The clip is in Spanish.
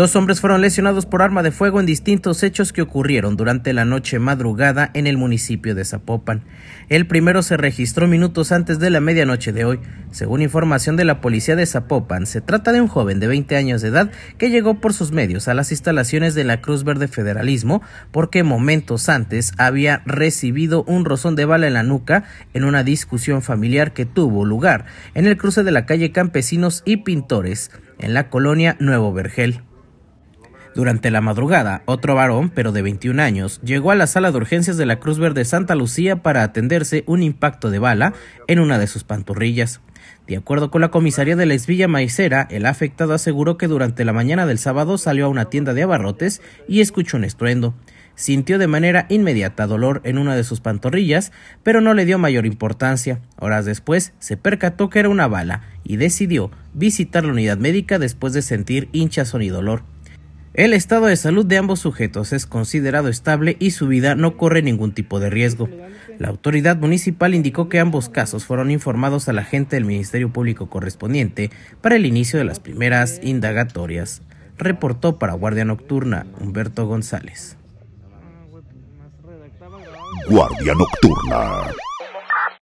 Dos hombres fueron lesionados por arma de fuego en distintos hechos que ocurrieron durante la noche madrugada en el municipio de Zapopan. El primero se registró minutos antes de la medianoche de hoy. Según información de la policía de Zapopan, se trata de un joven de 20 años de edad que llegó por sus medios a las instalaciones de la Cruz Verde Federalismo porque momentos antes había recibido un rozón de bala en la nuca en una discusión familiar que tuvo lugar en el cruce de la calle Campesinos y Pintores en la colonia Nuevo Vergel. Durante la madrugada, otro varón, pero de 21 años, llegó a la sala de urgencias de la Cruz Verde Santa Lucía para atenderse un impacto de bala en una de sus pantorrillas. De acuerdo con la comisaría de la esvilla Maicera, el afectado aseguró que durante la mañana del sábado salió a una tienda de abarrotes y escuchó un estruendo. Sintió de manera inmediata dolor en una de sus pantorrillas, pero no le dio mayor importancia. Horas después se percató que era una bala y decidió visitar la unidad médica después de sentir hinchazón y dolor. El estado de salud de ambos sujetos es considerado estable y su vida no corre ningún tipo de riesgo. La autoridad municipal indicó que ambos casos fueron informados a la gente del Ministerio Público correspondiente para el inicio de las primeras indagatorias. Reportó para Guardia Nocturna Humberto González. Guardia Nocturna.